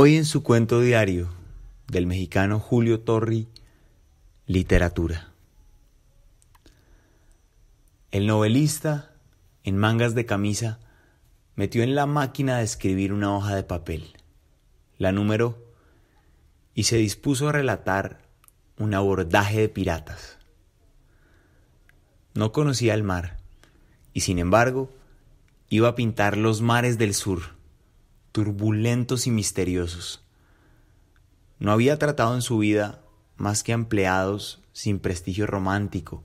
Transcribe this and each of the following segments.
Hoy en su cuento diario del mexicano Julio Torri, Literatura. El novelista, en mangas de camisa, metió en la máquina de escribir una hoja de papel, la número y se dispuso a relatar un abordaje de piratas. No conocía el mar, y sin embargo, iba a pintar los mares del sur turbulentos y misteriosos. No había tratado en su vida más que a empleados sin prestigio romántico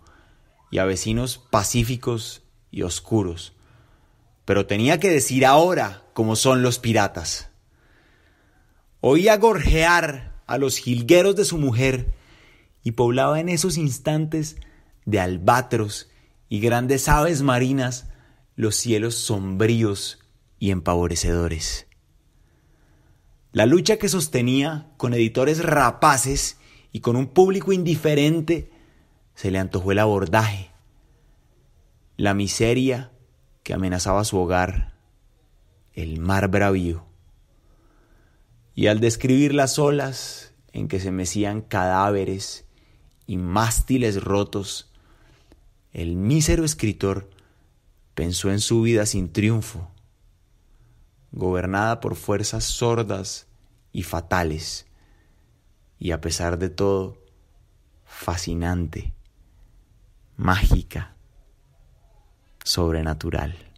y a vecinos pacíficos y oscuros. Pero tenía que decir ahora cómo son los piratas. Oía gorjear a los jilgueros de su mujer y poblaba en esos instantes de albatros y grandes aves marinas los cielos sombríos y empavorecedores. La lucha que sostenía con editores rapaces y con un público indiferente se le antojó el abordaje, la miseria que amenazaba su hogar, el mar bravío. Y al describir las olas en que se mecían cadáveres y mástiles rotos, el mísero escritor pensó en su vida sin triunfo gobernada por fuerzas sordas y fatales, y a pesar de todo, fascinante, mágica, sobrenatural.